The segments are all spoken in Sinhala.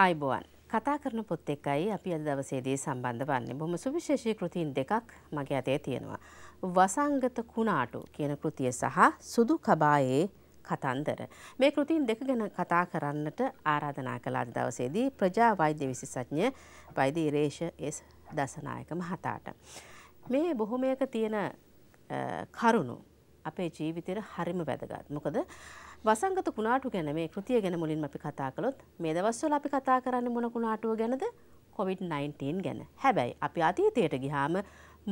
ආයිබෝවන් කතා කරන පොත් එක්කයි අපි අද දවසේදී සම්බන්ධ වන්නේ බොහොම සුවිශේෂී කෘතීන් දෙකක් මගේ අතේ තියෙනවා. වසංගත කුණාටු කියන කෘතිය සහ සුදු කබායේ කතන්දර. මේ කෘතින් දෙක ගැන කතා කරන්නට ආරාධනා කළ අද දවසේදී ප්‍රජා වෛද්‍ය විශේෂඥ වෛද්‍ය ඉරේෂ එස් දසනායක මහතාට. මේ බොහොමයක තියෙන කරුණු අපේ ජීවිතයට හරිම වැදගත්. මොකද වසංගත කුණාටු ගැන මේ කෘතිය ගැන මුලින්ම අපි කතා කළොත් මේ දවස්වල අපි කතා කරන්නේ මොන කුණාටුව ගැනද COVID-19 ගැන. හැබැයි අපි අතීතයට ගිහාම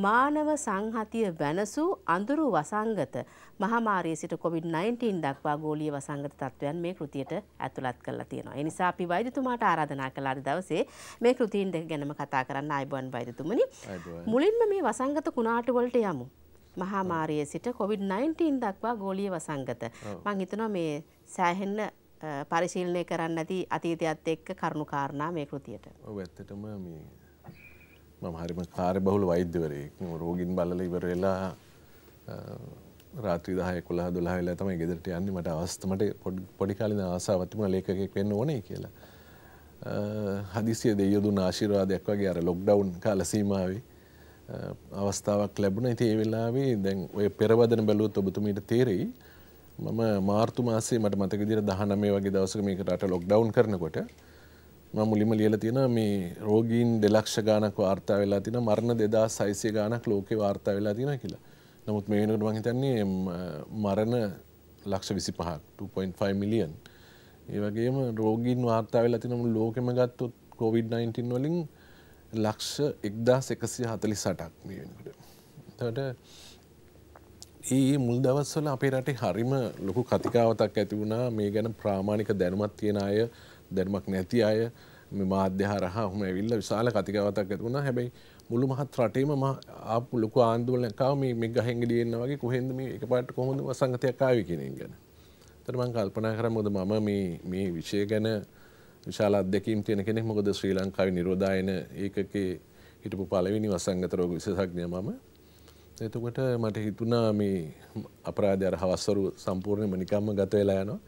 මානව සංහතිය වැනසූ අඳුරු වසංගත මහමාරයේ සිට COVID-19 දක්වා ගෝලීය වසංගත තත්ත්වයන් මේ කෘතියට ඇතුළත් කරලා තියෙනවා. ඒ නිසා අපි වෛද්‍යතුමාට ආරාධනා කළා අද දවසේ මේ කෘතීන් දෙක ගැනම කතා කරන්න ආයුබෝවන් වෛද්‍යතුමනි. මුලින්ම මේ වසංගත කුණාටු වලට යමු. මහාමාරයේ සිට කොවිD-19 දක්වා ගෝලීය වසංගත. මං හිතනවා මේ සෑහෙන්න පරිශීලනය කරන්න ඇති අතීතයත් එක්ක කරුණු කාරණා මේ කෘතියට. ඔව් ඇත්තටම මේ මම හරිම කාර්යබහුල වෛද්‍යවරයෙක්. රෝගීන් බලලා ඉවර වෙලා රාත්‍රී 10 11 12 වෙලා තමයි ගෙදරට යන්නේ. මට අවස්ථමට පොඩි කාලේ ඉඳන් ආසාවක් තිබුණා ලේඛකයෙක් වෙන්න ඕනේ කියලා. හදිසිය දෙයියෝ දුන්න ආශිර්වාදයක් වගේ අර ලොක්ඩවුන් කාල සීමාවේ අවස්ථාවක් ලැබුණ ඉති ඒ වෙලාවේ දැන් ඔය පෙරවදන බැලුවත් ඔබතුමීට තේරෙයි මම මාර්තු මාසේ මට මතක දිර දහනමේ වගේ දවසක මේක රට ලොක්ඩවුන් කරනකොට මම මුලින්ම ලියලා තියෙනවා මේ රෝගීන් දෙලක්ෂ ගාණක් වාර්තා වෙලා තියෙනවා මරණ 2600 ගාණක් ලෝකේ වාර්තා වෙලා තියෙනවා කියලා. නමුත් මේ වෙනකොට මම හිතන්නේ මරණ ලක්ෂ 25ක් 2.5 මිලියන්. ඒ වගේම රෝගීන් වාර්තා වෙලා තියෙන මුළු ලෝකෙම ගත්තොත් COVID-19 වලින් ලක්ෂ එක්දස් එකසිය හතලි සටක් මේ වෙනකට. තට ඒ මුල් දවස්වල අපේ රටේ හරිම ලොකු කතිකාවතක් ඇති වුණා මේ ගැන ප්‍රාමාණික දැනුමත් තියෙන අය දැනුමක් නැති අය මේ මාධ්‍යහා රහම ඇවිල්ල විශාල කතිකාවතක් ඇති වුණා හැබැයි මුළු මහත් රටේම ආපු ලොකු ආන්දුවලනකාව මේ මේ ගහෙන්ගඩියෙන්න්න වගේ කොහෙන්ද මේ එක පාට කොහොඳ වසංගතයක් ආවි කෙනෙන් ගැන. තරමං කල්පනා කරම් ොද මම මේ විෂය ගැන විශාල අධ්‍යක්ීම් තියෙන කෙනෙක් මොකද ශ්‍රී ලංකාවේ නිරෝධායන ඒකකේ හිටපු පළවෙනි වසංගත රෝග විශේෂඥය මම. එතකොට මට හිතුණා මේ අපරාධය අර හවස්වරු සම්පූර්ණයෙන්ම නිකම්ම ගත වෙලා යනවා.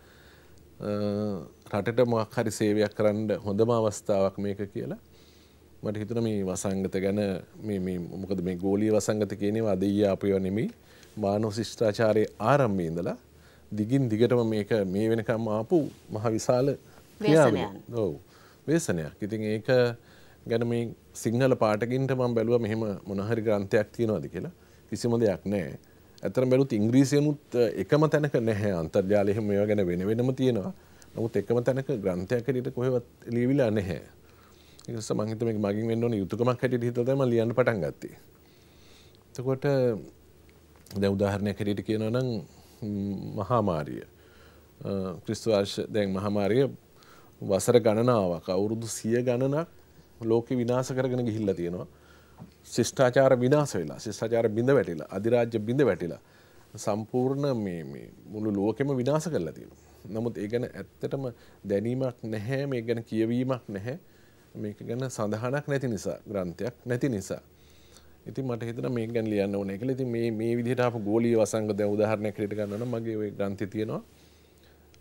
රටට මොකක් හරි සේවයක් කරන්න හොඳම අවස්ථාවක් මේක කියලා. මට හිතුණා මේ වසංගත ගැන මේ මේ මොකද මේ ගෝලීය වසංගත කියන ඒවා අද ඊයේ අපේව නෙමෙයි. මානව ශිෂ්ටාචාරයේ ආරම්භයේ ඉඳලා දිගින් දිගටම මේක මේ වෙනකම් ආපු මහ විශාල වේසනයක් ඔව් වේසනයක් ඉතින් ඒක ගැන මේ සිංහල පාටකින්ට මම බැලුවා මෙහෙම මොනහරි ග්‍රන්ථයක් තියෙනවද කියලා කිසිම දෙයක් නැහැ ඇත්තටම බැලුවොත් ඉංග්‍රීසියනුත් එකම තැනක නැහැ අන්තර්ජාලය එහෙම මේවා ගැන වෙන වෙනම තියෙනවා නමුත් එකම තැනක ග්‍රන්ථයක් හැටියට කොහෙවත් ලියවිලා නැහැ ඒක නිසා මම හිතුවේ මේක මගින් වෙන්න ඕනේ යුතුයකමක් හැටියට හිතලා තමයි මම ලියන්න පටන් ගත්තේ එතකොට දැන් උදාහරණයක් හැටියට කියනවා නම් මහාමාරිය ක්‍රිස්තු වර්ෂ දැන් මහාමාරිය වසර ගණනාවක් අවුරුදු සිය ගණනක් ලෝකෙ විනාස කරගෙන ගිහිල්ලා තියෙනවා. ශිෂ්ඨාචාර විනාස වෙලා ශිෂ්ඨාචාර බිඳ වැටිලා අධිරාජ්‍ය බිඳ වැටිලා සම්පූර්ණ මේ මේ මුළු ලෝකෙම විනාස කරලා තියෙනවා. නමුත් ඒ ගැන ඇත්තටම දැනීමක් නැහැ මේ ගැන කියවීමක් නැහැ මේක ගැන සඳහනක් නැති නිසා ග්‍රන්ථයක් නැති නිසා. ඉතින් මට හිතන මේ ගැන ලියන්න ඕනේ කියලා. ඉතින් මේ මේ විදිහට ආපු ගෝලීය වසංගතය උදාහරණයක් හිතට ගන්නවා නම් මගේ ওই ග්‍රන්ථය තියෙනවා.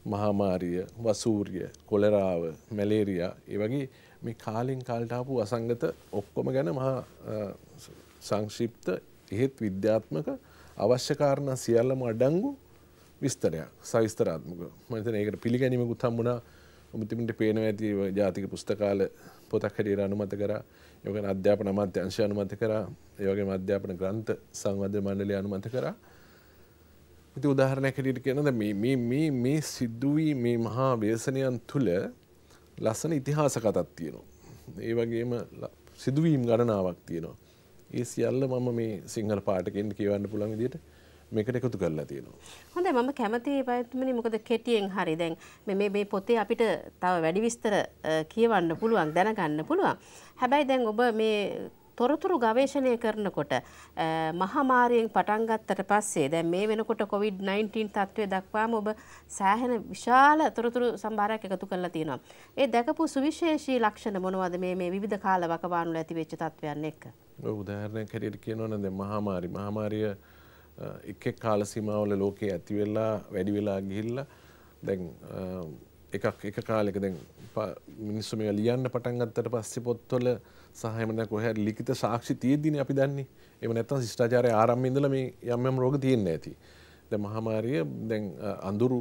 මහාමාරිය වසූරිය කොලරාව මැලේරයා ඒ වගේ මේ කාලින් කාල්ටාපු අසංගත ඔක්කොම ගැන මහා සංශිප්ත එහෙත් විද්‍යාත්මක අවශ්‍යකාරණ සියල්ලම අඩංගු විස්තරයක් සවිස්තරාත්මක මතන ඒකට පිළිගැනීමකුත් හම්බුණා උමතිමිට පේනව ඇති ජාතික පුස්තකාල පොතක් හැටියට අනුමත කරා යෝගන අධ්‍යාපන අමාත්‍ය අංශය අනුමත කරා ඒ වගේ අධ්‍යාපන ග්‍රන්ථ සංවර්ධන මණ්ඩලය අනුමත කරා ඇති උදාහරණයක් හැටියට කියනද මේ සිද්ධුවී මේ මහා වේසනයන් තුළ ලස්සන ඉතිහාස කතත් තියෙනවා. ඒ වගේම සිදුවීම් ගණනාවක් තියෙනවා. ඒ සියල්ල මම මේ සිංහල පාටකෙන් කියවන්න පුළන් විදියට මේකට එකතු කරලා තියෙනවා. හොඳයි මම කැමති පැවැත්මනේ මොකද කෙටියෙන් හරි දැන් මේ මේ පොතේ අපිට තව වැඩි විස්තර කියවන්න පුළුවන් දැනගන්න පුළුවන්. හැබැයි දැන් ඔබ මේ තොරතුරු ගවේෂණය කරනකොට මහමාරයෙන් පටන් ගත්තට පස්සේ දැන් මේ වෙනකොට COVID-19 තත්ත්වය දක්වාම ඔබ සෑහෙන විශාල තොරතුරු සම්භාරයක් එකතු කරලා තියෙනවා. ඒ දැකපු සුවිශේෂී ලක්ෂණ මොනවද මේ මේ විවිධ කාල වකවාණු වල ඇති වෙච්ච තත්ත්වයන් එක්ක? ඔව් උදාහරණයක් හැටියට කියනවා නම් දැන් මහමාරි මහමාරිය එක් එක් කාල සීමාවල ලෝකයේ ඇති වෙලා වැඩි වෙලා ගිහිල්ලා දැන් එකක් එක කාලෙක දැන් මිනිස්සු මේ ලියන්න පටන් ගත්තට පස්සේ පොත්වල සහ එහෙම නැත්නම් කොහේ ලිඛිත සාක්ෂි තියෙද්දීනේ අපි දන්නේ. එහෙම නැත්නම් ශිෂ්ටාචාරයේ ආරම්භයේ ඉඳලා මේ යම් යම් රෝග තියෙන්නේ ඇති. දැන් මහමාරිය දැන් අඳුරු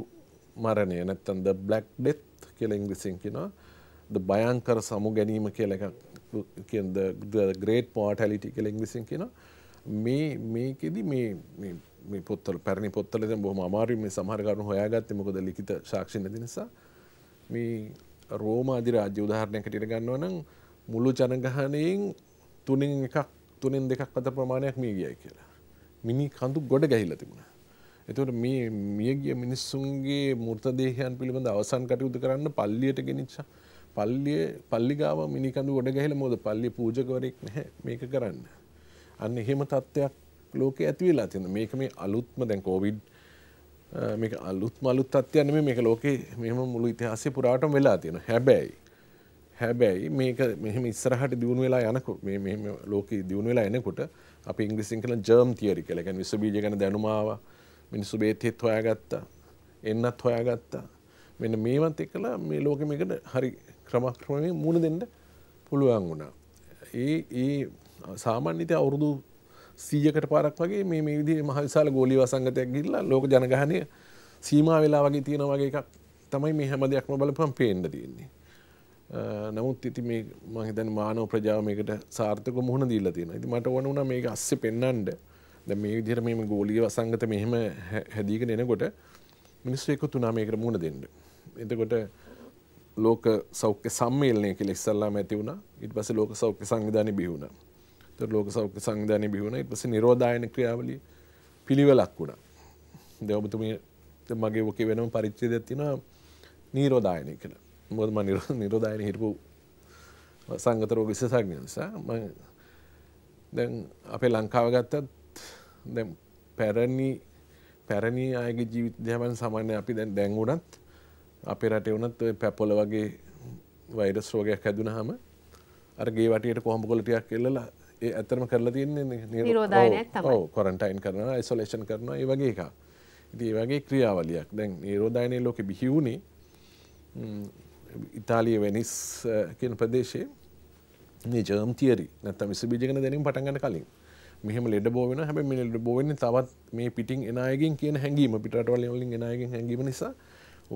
මරණය නැත්නම් the black death කියලා ඉංග්‍රීසියෙන් කියනවා. the භයංකර සමු ගැනීම කියලා එකක් කියන the great mortality කියලා ඉංග්‍රීසියෙන් කියනවා. මේ මේකෙදි මේ මේ පොත්වල පැරණි පොත්වල දැන් බොහොම අමාරුයි මේ සමහර කරුණු හොයාගත්තේ මොකද ලිඛිත සාක්ෂි නැති නිසා. මේ රෝම අධිරාජ්‍ය උදාහරණයකටට ගන්නව නම් මුළු ජනගහනයෙන් තුනින් එකක් තුනෙන් දෙකක් අත ප්‍රමාණයක් මිය ගියයි කියලා. මිනි කඳු ගොඩ ගැහිල තිබුණ. එතට මේ මියගිය මිනිස්සුන්ගේ මුෘතදේහයන් පිළිබඳ අවසන් කටයුතු කරන්න පල්ලියට ගෙනනිච්ච පල්ලිය පල්ලිගාව මිනිකඳු ගොඩ ගැහිල මෝද පල්ලි පූජකවරෙක් නැහැ මේක කරන්න. අන්න එහෙම තත්ත්වයක් ලෝක ඇතිවෙලා තින මේක මේ අලුත්ම දැන් කෝවිඩ් මේ අලුත් මලුත් අත්යන මේක ලෝකෙ මෙම මුළු ඉතිහාසය පුරාටම වෙලා තියෙන හැබැයි හැබැයි මේක මෙහම ඉස්සරහට දියුණු වෙලා යනකු ලෝක දියුණු වෙලා එනකොට අප ඉංග්‍රිසින් කල ජර්ම් තියරි කලගැන් විසබීජ ගැන දැනුමාව මිනිස්සු බේතෙත් හොයාගත්තා එන්නත් හොයාගත්තා මෙන්න මේවත් එකලා මේ ලෝකෙ මේකට හරි ක්‍රමක්‍රමය මුණ දෙන්න පුළුවන් වුණා. ඒ ඒ සාමාන්‍යතය අවුරුදු සීයකට පාරක් වගේ මේ මේ විදි මහවිසාල ගෝලි වසංගතයක් ගිල්ලා ලෝක ජනගහනය සීම වෙලා වගේ තියෙන වගේ එකක් තමයි මේ හැම දෙයක්ම බලපම් පේන්ඩ තියෙන්නේ. නමුත් ඉති මේ මහිතන් මානව ප්‍රජාවමකට සාර්ථක මුහුණ දීලා තියෙන ඇති මට වනුන මේ අස්ස පෙන්නන්ඩ ද මේ විදිර මෙම ගෝලිය වසංගත මෙහෙම හැදීගෙන එනකොට මිනිස්සු එකු තුනාමයකට මුණ දෙන්න. එතකොට ලෝක සෞඛ්‍ය සම්මේලනය කෙ ඉස්සල්ලාම ඇති වුණ ඉට පස ලෝක සෞඛ්‍ය සංවිධානය බිහුණා ලෝක සෞඛ්‍ය සංධානය බිවුණ ඉට පස නිරෝධායන ක්‍රියාවලි පිළිවෙලක් වුණ දෙවබතුම මගේ ෝකේ වෙනම පරිච්චේද තින නීරෝධායනය කළ මොදම නිරෝධායන හිටපු සංගතරෝ විශසාඥ නිසා දැන් අපේ ලංකාව ගත්තත් දැ පැරණි පැරණි අයගේ ජීවිත දෙහමන් සමන්ය අපි දැන් දැංගුණත් අපේ රටේ වනත් පැපොල වගේ වෛරස් රෝගයක් හැදුන හම අරගේ වටට කොහොම කොලටයක් එල්ලලා ඒ ඇතරම කරලා තියන්නේ කොරන්ටයින් කරන යිසොලේෂන් කරන ඒ වගේ එක ඉති වගේ ක්‍රියාවලියක් දැන් ඒරෝධයනය ලෝක බිහිවුණේ ඉතාලිය වෙනිස් කියන ප්‍රදේශයේ මේ ජර්ම් තිේරි නැත්තම විස බිජගෙන දැනින් පටන්ගන්න කලින් මෙහම ලෙඩ බෝවෙන හැම මිලට බෝවෙන තවත් මේ පිටින් එනායගෙන් කියන හැඟීම පිටවල ලින් එනායගෙන් හැඟීම නිසා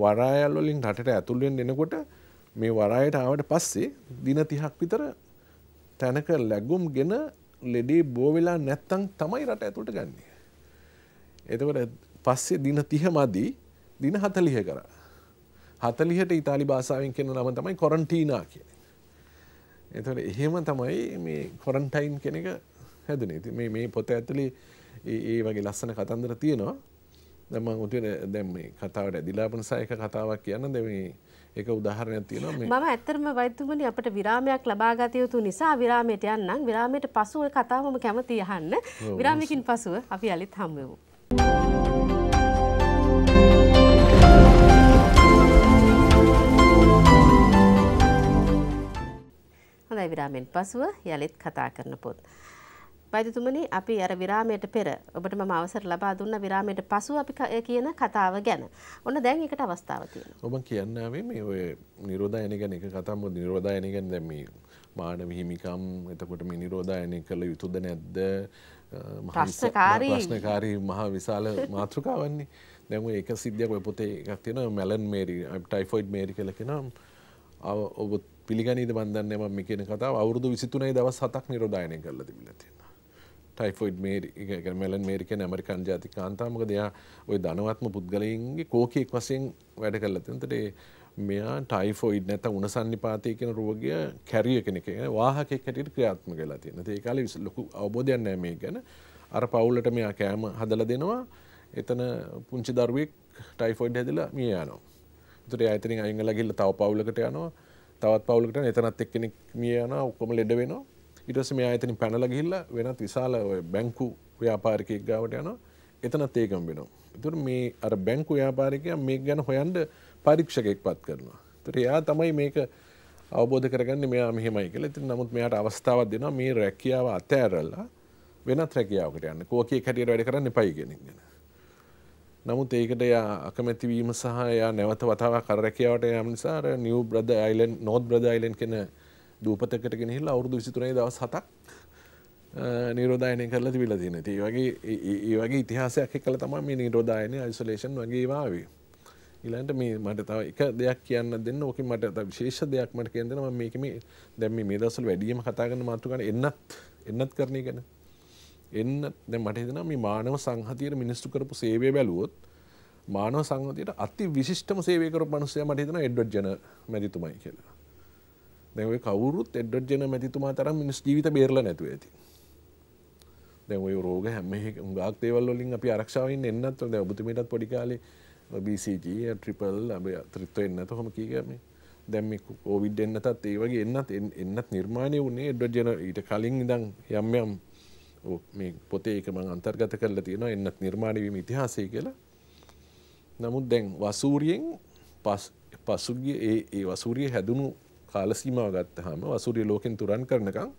වරායල්ලින් රටට ඇතුල්ලෙන් එනකොට මේ වරායට ආවට පස්සේ දින තිහක් විතර තැනක ලැගුම් ගෙන ලෙඩේ බෝවෙලා නැත්තං තමයි රට ඇතුට ගන්නේ. එතකට පස්සේ දින තිහ මදී දින හතලිහ කර. හතලිහට ඉතාලි භාසාාවෙන් කෙන නම තමයි කොරන්ටීනා කිය. එතට එහෙම තමයි මේ කොරන්ටයින් කෙනෙක හැදනේ මේ මේ පොත ඇතුලි ඒ වගේ ලස්සන කතන්දර තියෙනවා දම උතුර දැම් මේ කතාවට දිලාපන සයක කතාවක් කියන්න දෙමේ එක උදාහරණයක් තියෙනවා මේ මම ඇත්තටම වෛද්‍යතුමනි අපිට විරාමයක් ලබා ගත යුතු නිසා විරාමයට යන්නම් විරාමයට පසුව කතාව මම කැමති අහන්න විරාමයකින් පසුව අපි අලෙත් හමු වෙමු හොඳයි විරාමෙන් පසුව යලෙත් කතා කරන පොත් වෛද්‍යතුමනි අපි අර විරාමයට පෙර ඔබට මම අවසර ලබා දුන්න විරාමයට පසු අපි කියන කතාව ගැන. ඔන්න දැන් ඒකට අවස්ථාව තියෙනවා. ඔබ කියන්න ආවේ මේ ඔය නිරෝධායන ගැන එක කතාව මොකද නිරෝධායන ගැන දැන් මේ මානව හිමිකම් එතකොට මේ නිරෝධායන කළ යුතුද නැද්ද? ප්‍රශ්නකාරී ප්‍රශ්නකාරී මහා විශාල මාතෘකාවන්නේ. දැන් ඔය එක සිද්ධියක් ඔය පොතේ එකක් තියෙනවා මෙලන් මේරි ටයිෆොයිඩ් මේරි කියලා කියනවා. ඔබ පිළිගනීද බන්දන්න ම මේ කියන කතාව අවුරුදු විසිතුනයි දවස් හතක් නිරෝධායනය කරලා තිබිලා තියෙනවා. ටයිෆොයිඩ් මේමැලන් මේරිකන ඇමරිකන් ජාති කාන්තාමක දෙයා ඔය දනවත්ම පුද්ගලයන්ගේ කෝකෙක් වසින් වැඩ කරලතින්තට මෙයා ටයිෆොයිඩ් නැත උන සන්නිපාතය කියෙන රෝගය කැරිය කෙනෙක වාහකෙක් හැටිට ක්‍රියාත්ම කලා තියෙන ඒ කාල විස් ලොකු අවබෝධයක් නෑමේ ගැන අර පවුලට මෙයා කෑම හදල දෙනවා එතන පුංචි දරුවෙක් ටයිෆොයිඩ් හැදිලා මිය යනවා තුරේ අතරින් අයිංගල ගිල්ල තව පවුලකට යනවා තවත් පවුලකට එතනත් එක්කෙනෙක් මිය යන ඔක්කොම ලෙඩ වෙනවා ඉටස මේ අතනින් පැනල ගිල්ල වෙනත් විශාල බැංකු ව්‍යාපාරිකයක් ගාවට යන එතනත් ඒකම් වෙනවා. තුර මේ අර බැංකු ව්‍යාපාරිකය මේ ගැන හොයන්ඩ පරීක්ෂකෙක් පත් කරනවා. තුර එයා තමයි මේක අවබෝධ කරගන්න මෙයා මෙහෙමයි කියලා ඉතින් නමුත් මෙයාට අවස්ථාවක් දෙනවා මේ රැකියාව අතෑරලා වෙනත් රැකියාවකට යන්න කෝකේ කැටියට වැඩ කරන්න එපයි කියන එක. නමුත් ඒකට එයා අකමැති වීම සහ එයා නැවත වතාවක් අර රැකියාවට යාම නිසා අර new brother island north brother island කියන දූපතකට ගෙනෙහිල් අවුරුදු විසිතුනේ දවස් හතක් නිරෝධායනය කරලා තිබිලා තියෙන. ඉතින් ඒ වගේ ඒ වගේ ඉතිහාසයක් එක්කලා තමයි මේ නිරෝධායනය අයිසොලේෂන් වගේ ඒවා ආවේ. ඊළඟට මේ මට තව එක දෙයක් කියන්න දෙන්න. ඕකෙන් මට තව විශේෂ දෙයක් මට කියන්න දෙන්න. මම මේක මේ දැන් මේ මේ දවස්වල වැඩිම කතා කරන මාතෘකාව එන්නත් එන්නත් කරන එක ගැන. එන්න දැන් මට හිතෙනවා මේ මානව සංහතියට මිනිස්සු කරපු සේවය බැලුවොත් මානව සංහතියට අති විශිෂ්ටම සේවය කරපු මිනිස්සයා මට හිතෙනවා එඩ්වඩ් ජෙනර් මැතිතුමයි කියලා. දැ කවරුත් එඩ ජන මැතිතුමා තරම් මිනිස් ජීවිත බේරල නැතු ඇති දැ ඔය රෝග හැම ගක්තේවල්ලින් අපි ආරක්ෂාවෙන් එන්නත් ොද ඔබතුමටත් පොඩිකාලේ BCG ට්‍රිපල් අබ අතෘත්ව එන්නත හොම කීගරමේ දැම්ම ඕවිඩ් එන්නතත් ඒ වගේ එන්නත් එන්නත් නිර්මාණය වුණේ ඩොජන ඊට කලින් ඉඳං යම් යම් මේ පොතේ එක මං අන්තර්ගත කරලා තියෙනවා එන්නත් නිර්මාණයවීම ඉතිහාසය කියලා නමුත් දැන් වසූරියෙන් පසුගිය ඒ ඒ වසූරිය හැදුණු කාලසීමාව ගත්තහම වසුරිය ලෝකෙන් තුරන් කරනකම්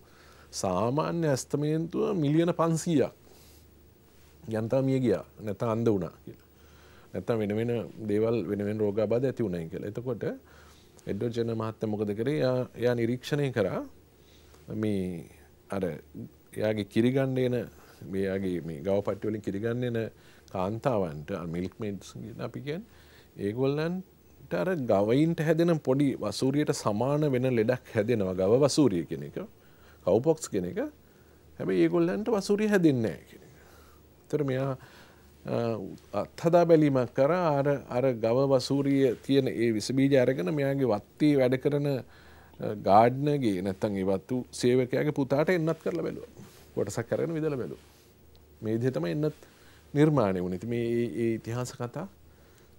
සාමාන්‍ය ඇස්තමේන්තුව මිලියන පන්සීයක් යන්තා මිය ගියා නැත අන්ද වුණා කියලා නැත්තම් වෙන වෙන දේවල් වෙනෙන් රෝගාබාධ ඇති වුණයි කියලා එතකොට එඩ්ඩෝජන මහත්ත මොකද කරේ යා නිරීක්ෂණය කරා මේ අර එයාගේ කිරිගන්න එන මේයාගේ මේ ගව පට්ටිවලින් කිරිගන්න එන කාන්තාවන්ට මිල්ක්මේඩ්ස් අපි කියන් ඒගොල්ලන්ට අර ගවයින්ට හැදෙන පොඩි වසූරියට සමාන වෙන ලෙඩක් හැදෙනවා ගව වසූරිය කෙන එක කවපොක්ස් කෙන එක හැබැයි ඒගොල්ලන්ට වසූරිය හැදෙන්නේ කෙන තර මෙයා අත්හදා බැලීමක් කර අර අර ගව වසූරිය තියෙන ඒ විසබීජ අරගෙන මෙයාගේ වත්තේ වැඩ කරන ගාඩ්නගේ නැත්තන් ඒවත්තු සේවකයාගේ පුතාට එන්නත් කරලා බැලුව කොටසක් කරගෙන විදල බැලු මේ දිහතම එන්නත් නිර්මාණය වුණ ති මේ ඒ ඉතිහාස කතා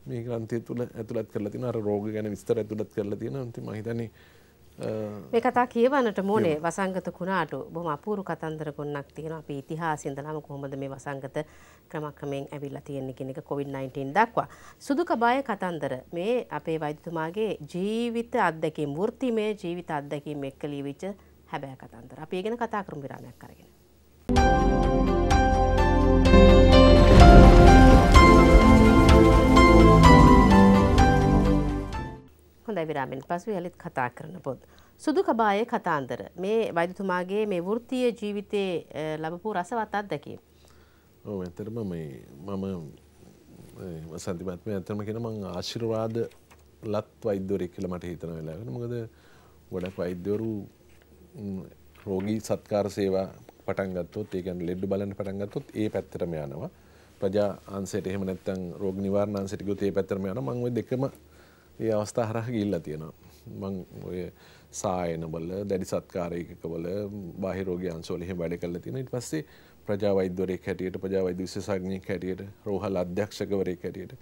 මේ ග්‍රන්ථය තුළ ඇතුළත් කරලා තින අර රෝග ගැන විස්තර ඇතුළත් කරලා තියෙන අන්ති මහිතන්නේ මේ කතා කියවන්නට මෝනේ වසංගත කුණාට බොහොම අපූරු කතන්දර ගොන්නක් තියෙනවා. අපි ඉතිහාසයේ ඉඳලාම කොහොමද මේ වසංගත ක්‍රමක්‍රමයෙන් ඇවිල්ලා තියෙන්නේ කියන එක COVID-19 දක්වා. සුදුක බය කතන්දර මේ අපේ වෛද්‍යතුමාගේ ජීවිත අත්දැකීම් වෘත්තිමය ජීවිත අත්දැකීම් එක්ක ලියවිච්ච හැබෑ කතන්දර. අපි ඒ ගැන කතා කරමු විරාමයක් අරගෙන. Thank you. හොඳයි විරාමෙන් පසු යලිත් කතා කරන පොත්. සුදු කබායේ කතාන්දර මේ වෛදතුමාගේ මේ වෘත්තීය ජීවිතයේ ලැබපු රසවත් අත්දැකීම්. ඔව් ඇත්තටම මේ මම වසන්තිමත් මේ ඇත්තටම කියන මම ආශිර්වාද ලත් වෛද්‍යවරයෙක් කියලා මට හිතන වෙලාවට මොකද ගොඩක් වෛද්‍යවරු රෝගී සත්කාර සේවා පටන් ගත්තොත් ඒ කියන්නේ ලෙඩ බලන්න පටන් ගත්තොත් ඒ පැත්තටම යනවා. ප්‍රජා අංශයට එහෙම නැත්නම් රෝග නිවාරණ අංශයට ගියොත් ඒ පැත්තටම යනවා. මම ওই දෙකම ඒ අවස්ථා හරහ ගිල්ලා තියෙනවා. මං ඔය සායනවල දැඩි සත්කාරයකවල බාහිරෝග අන්සෝලෙහි වැඩ කල්ල තින ඉට පස්සේ ප්‍රජාවෛද්‍යවරෙක් හැටියට ප්‍රජාවෛද්‍ය විශසඥයක් හැටියට රෝහල් අධ්‍යක්ෂකවරෙක් හැටියට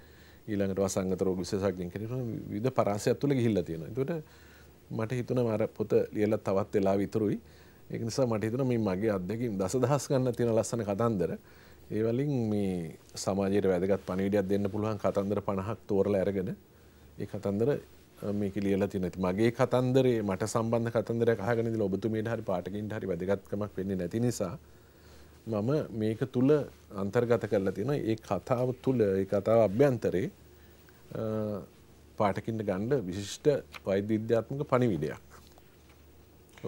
ඊළඟට වසංගත රෝග විශසඥයක් හැටියට විද පරාසයක් තුළ ගිහිල්ලා තියෙනවා. ඒකට මට හිතුණා මාර පොත ලියලා තවත් වෙලා විතරුයි. ඒක නිසා මට හිතුණා මේ මගේ අත්දැකීම් දසදහස් ගන්න තියෙන ලස්සන කතන්දර ඒ වලින් මේ සමාජයට වැදගත් පණිවිඩයක් දෙන්න පුළුවන් කතන්දර 50ක් තෝරලා අරගෙන ඒ කතන්දර මේක ලියලා තියෙන ඇති මගේ කතන්දරේ මට සම්බන්ධ කතන්දරයක් අහගෙන ඉඳලා ඔබතුමීට හරි පාඨකින්ට හරි වැදගත්කමක් වෙන්නේ නැති නිසා මම මේක තුල අන්තර්ගත කරලා තියෙනවා ඒ කතාව තුල ඒ කතාව අභ්‍යන්තරේ පාඨකින්ට ගන්න විශිෂ්ට වෛද්‍ය විද්‍යාත්මක පණිවිඩයක්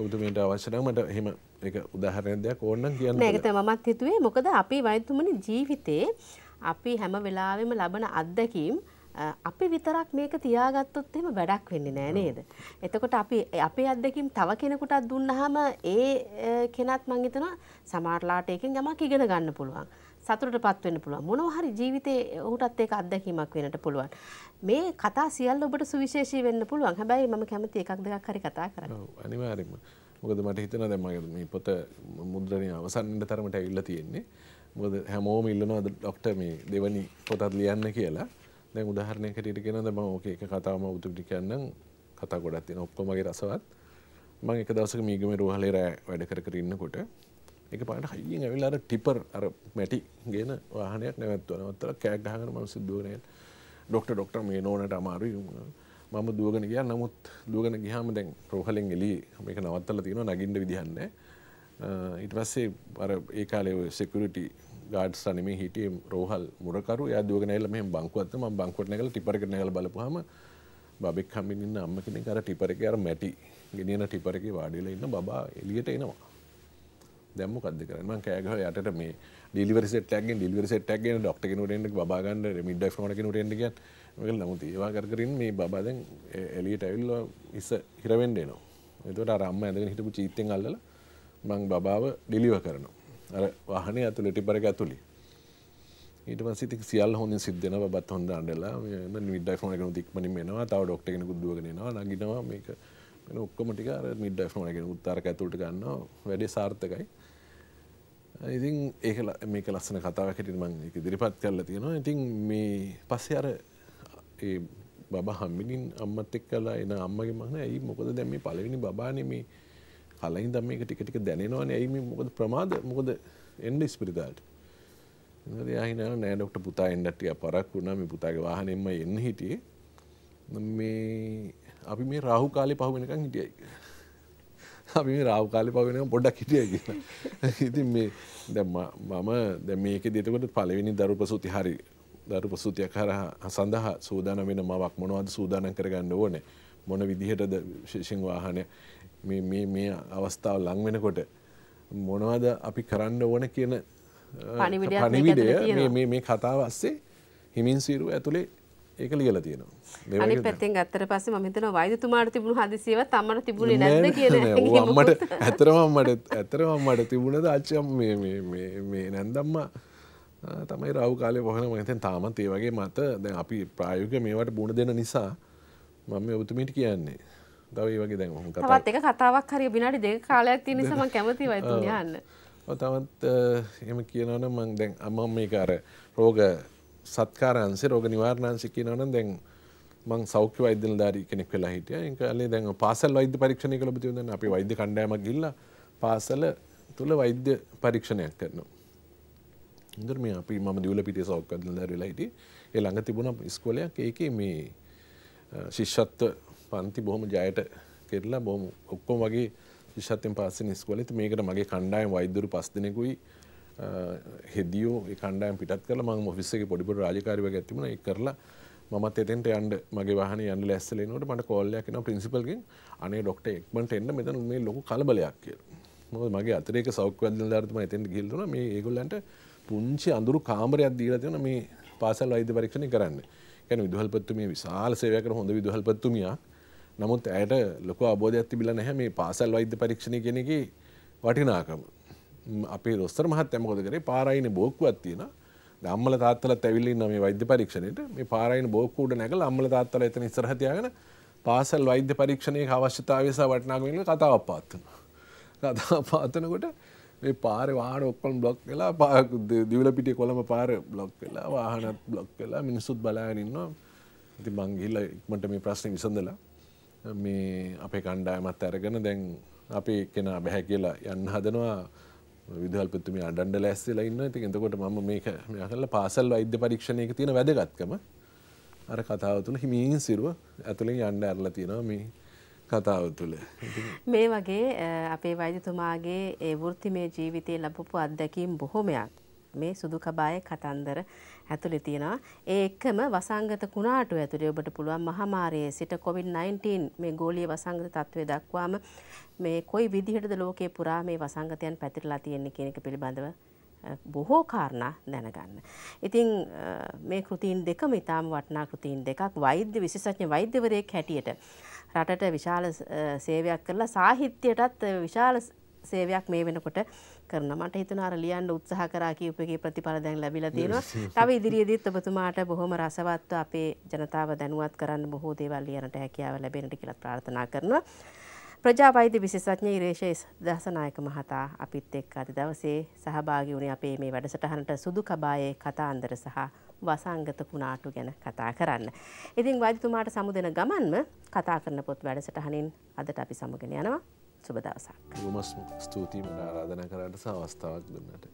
ඔබතුමීට අවශ්‍ය නම් මට එහෙම ඒක උදාහරණයක් දෙයක් ඕනනම් කියන්න මේක තමයි මමත් හිතුවේ මොකද අපි වෛද්‍යතුමනි ජීවිතේ අපි හැම වෙලාවෙම ලබන අත්දැකීම් අපි විතරක් මේක තියාගත්තොත් එහෙම වැඩක් වෙන්නේ නෑ නේද? එතකොට අපි අපේ අත්දැකීම් තව කෙනෙකුටත් දුන්නාම ඒ කෙනත් මං හිතනවා සමහරලාට එකෙන් යමක් ඉගෙන ගන්න පුළුවන්. සතුටටපත් වෙන්න පුළුවන්. මොනවා හරි ජීවිතේ ඔහුටත් ඒක අත්දැකීමක් වෙන්නට පුළුවන්. මේ කතා සියල්ල ඔබට සුවිශේෂී වෙන්න පුළුවන්. හැබැයි මම කැමති එකක් දෙකක් හරි කතා කරන්න. ඔව් අනිවාර්යයෙන්ම. මොකද මට හිතෙනවා දැන් මගේ මේ පොත මුද්‍රණය අවසන් වෙන තරමට ඇවිල්ලා තියෙන්නේ. මොකද හැමෝම ඉල්ලනවා ඩොක්ටර් මේ දෙවනි පොතත් ලියන්න කියලා. දැන් උදාහරණයක් හැටියට කියනද මම ඕක එක කතාවම උතුම්ටි කියන්නම් කතා ගොඩක් තියෙන ඔක්කොම මගේ රසවත් මම එක දවසක මීගමේ රෝහලේ රෑ වැඩ කර කර ඉන්නකොට එක පාට හයියෙන් ඇවිල්ලා අර ටිපර් අර මැටි ගේන වාහනයක් නැවැත්තුවා නවත්තලා කෑක් ගහගෙන මම සිද්දුවනේ ඩොක්ටර් ඩොක්ටර් මේ නෝනට අමාරුයි මම දුවගෙන ගියා නමුත් දුවගෙන ගියාම දැන් රෝහලෙන් එළියේ මේක නවත්තලා තියෙනවා නගින්න විදිහක් නැහැ ඊට පස්සේ අර ඒ කාලේ ඔය security ගාඩ් සනිම හිටිය රෝහල් මුරකරු යදක නෑල මේ බංකුවත්ම බංකුවට නැකල ටිපරක නැල බලපුහම බෙක් හමින්න අම්ම කෙනෙ කර ටිපරක අර මැටි ගෙනියන ටිපරක වාඩිල ඉන්න බා එලියට එනවා දැම්ම කද කරම කෑගහ යට මේ ඩිලිවරිටක් ඩිලිවරිටක් ඩක්ට නට බාගන්න මිඩ ෝනක නටග නමුත් ඒවා කරකරින් මේ බාදැන් එලියට ඇවිල්ල ඉස්ස හිරවෙන්ඩේනවා එතුට රම්ම ඇඳගෙන හිටපු චීත්තෙන් අල්ල මං බාව ඩිලිව කරනවා අර වාහනේ ඇතුළේ ටිබර් එක ඇතුළේ ඊට පස්සේ ඉතින් සියල්ල හොඳින් සිද්ධ වෙනවා බබත් හොඳ අඬලා මම මිඩ් ඩයිෆ්‍රෝන් එකන උත් ඉක්මනින්ම එනවා තව ડોක්ටර් කෙනෙකුත් දුවගෙන එනවා නගිනවා මේක වෙන ඔක්කොම ටික අර මිඩ් ඩයිෆ්‍රෝන් එකන උත් අරක ඇතුළට ගන්නවා වැඩේ සාර්ථකයි ඉතින් ඒක මේක ලස්සන කතාවක් හැටියට මම ඒක ඉදිරිපත් කරලා තියෙනවා ඉතින් මේ පස්සේ අර ඒ බබා හම්බෙමින් අම්මත් එක්කලා එන අම්මගේ මම ඇයි මොකද දැන් මේ පළවෙනි බබානේ මේ කලින් දම් මේක ටික ටික දැනෙනවානේ ඇයි මේ මොකද ප්‍රමාද මොකද එන්න ඉස්පිරිතාලට එනවාද යාහින නෑ ડોක්ටර් පුතා එන්නත් ටික පරක් වුණා මේ පුතාගේ වාහනයෙන්ම එන්න හිටියේ මේ අපි මේ රාහු කාලේ පහ වෙනකන් හිටියයි අපි මේ රාහු කාලේ පහ වෙනකන් පොඩ්ඩක් හිටියයි කියලා ඉතින් මේ දැන් මම දැන් මේකේදී එතකොට පළවෙනි දරුපසූති හරි දරුපසූතියක් හරහා සඳහා සූදානම් වෙන මවක් මොනවද සූදානම් කරගන්න ඕනේ මොන විදිහටද විශේෂයෙන් වාහනය මේ අවස්ථාව ලංවෙනකොට මොනවද අපි කරන්න ඕන කියන පනිවිඩය මේ කතාව අස්සේ හිමින් සීරුව ඇතුළේ ඒක ලියල තියෙනවා අනි පැත්තෙන් අත්තර පස්සේ මහිතන වෛදතුමාට තිබුණු හදිසිව තමට තිබුණේ නැද කියනමට ඇතරමම්මට ඇතරමම්මට තිබුණද අච්චම් මේ නැන්දම්ම තමයි රව් කාලය පොහන මහිතන් තාමත් ඒ වගේ මත දැන් අපි ප්‍රායුග මේවට බුණ දෙන නිසා මම ඔබතුමීට කියන්නේ දවයි වගේ දැන් හම තවත් එක කතාවක් හරි බිනාඩි දෙක කාලයක් තියෙන නිසාම කැමති වයිතුන් යන්න තවත් එම කියනවන මං දැන් අමම මේ අර රෝග සත්කාරන්සේ රෝග නිවාරණන්සි කියනවන දැන් මං සෞඛ්‍ය වෛද්‍ය ධාරී කෙනෙක් වෙලා හිටිය එකලේ දැන් පාසල් වෛද්‍ය පරීක්ෂණය කළ බතිවදන්න අපි වෛද්‍ය කණ්ඩෑමක් ගිල්ල පාසල තුළ වෛද්‍ය පරීක්ෂණයක් කරනවා ඉදර මේ අපි ම දියවල පිට සෞඛ්‍ය ධාරී වෙලා හිටිය ඒ ළඟ තිබුණ ස්කෝලයක් ඒක මේ ශිෂ්ෂත්ව පන්ති බොහොම ජයට කෙරලා බොහොම ඔක්කොම වගේ ශිෂ්‍යත්වයෙන් පාස් වෙන ඉස්කෝලේ. ඉතින් මේකට මගේ කණ්ඩායම වෛද්‍යවරු පස් දෙනෙකුයි හෙදියෝ ඒ කණ්ඩායම පිටත් කරලා මම ඔෆිස් එකේ පොඩි පොඩි රාජකාරි වගේ තිබුණා. ඒක කරලා මමත් එතෙන්ට යන්න මගේ වාහනේ යන්න ලැස්සල එනකොට මට කෝල් එකක් එනවා ප්‍රින්සිපල් ගෙන් අනේ ડોක්ටර් එක්මන්ට එන්න මෙතන මේ ලොකු කලබලයක් කියලා. මොකද මගේ අතිරේක සෞඛ්‍ය අධිකාරිතුමා තමයි එතෙන්ට ගිහිල්ලා දුනා මේ ඒගොල්ලන්ට පුංචි අඳුරු කාමරයක් දීලා තියෙනවා මේ පාසල් වෛද්‍ය පරීක්ෂණය කරන්න. කියන්නේ විදුහල්පතිතුමිය විශාල සේවයක් කරන හොඳ විදුහල්පතිතුමියක්. නමුත් ඇයට ලොක අබෝධයක් තිබිල නැහැ මේ පාසල් වෛද්‍ය පරීක්ෂණය කෙනෙක වටිනාකම. අපි රොස්තර මහත් ඇමකොද කරේ පාරයින බෝක්කුවත් තියෙන අම්මල තාත්තල ඇවිල්ලින් නම වෛද්‍ය පරීක්ෂණයට මේ පාරයින බෝක්කූඩ නැගල අම්මල තාත්තල එතන ඉස්සරහතියාගෙන පාසල් වෛද්‍ය පරීක්ෂණය අවශ්‍යතාවසා වටනාගමිල කතාවක් පාත්වනවා. කතා පාතනකොට මේ පාර වාන ඔක්කොන් බ්ලොක් වෙලා පා දිවල පිටි කොළම පාර බ්ලොක් වෙලා වාහනත් බ්ලොක් වෙලා මිනිස්සුත් බලාගෙනන්නවා ඉති මංගිල්ල ඉක්මට මේ ප්‍රශ්න විසඳලා මේ අපේ කණ්ඩායමත් ඇරගෙන දැන් අපි කෙනා බැහැ කියලා යන්න හදනවා විදල්පතුම අඩන්ඩ ලැස්සලා ඉන්න ති එතකොට ම මේක මෙහල පාසල් අයිද්‍ය පරීක්ෂණයක තියෙන වැදගත්කම අර කතාව තුළ හිමීන් සිරුව ඇතුළින් යන්න ඇරලා තියෙනවා මේ කතාව තුළ. මේ වගේ අපේ වෛදතුමාගේ ඒ වෘත්ති මේ ජීවිතය ලබපු අත්දැකීම් බොහොමයක් මේ සුදුකබාය කතන්දර ඇතුළි තියෙනවා. ඒ එක්කම වසංගත කුණාටු ඇතුළේ ඔබට පුළුවන් මහමාරයේ සිට COVID-19 මේ ගෝලීය වසංගත තත්ත්වය දක්වාම මේ කොයි විදිහටද ලෝකයේ පුරා මේ වසංගතයන් පැතිරලා තියෙන්නේ කියන එක පිළිබඳව බොහෝ කාරණා දැනගන්න. ඉතින් මේ කෘතීන් දෙකම ඉතාම වටනා කෘතීන් දෙකක් වෛද්‍ය විශේෂඥ වෛද්‍යවරයෙක් හැටියට රටට විශාල සේවයක් කරලා සාහිත්‍යයටත් විශාල සේවයක් මේ වෙනකොට කරන මට හිතන අර ලියන්න උත්සාහ කරා කියූපගේ ප්‍රතිඵල දැන් ලැබිලා තියෙනවා. තව ඉදිරියේදීත් ඔබතුමාට බොහොම රසවත්ව අපේ ජනතාව දැනුවත් කරන්න බොහෝ දේවල් ලියන්නට හැකියාව ලැබෙනට කියලා ප්‍රාර්ථනා කරනවා. ප්‍රජාවෛද්‍ය විශේෂඥ ඉරේෂ දසනායක මහතා අපිත් එක්ක අද දවසේ සහභාගී වුණේ අපේ මේ වැඩසටහනට සුදු කබායේ කතාන්දර සහ වසංගත කුණාටු ගැන කතා කරන්න. ඉතින් වෛද්‍යතුමාට සමුදෙන ගමන්ම කතා කරන පොත් වැඩසටහනින් අදට අපි සමුගෙන යනවා. සුබදවසක්. යොමස්ම ස්තුතියි මට ආරාධන කරට සවස්ථාවක් දුන්නට.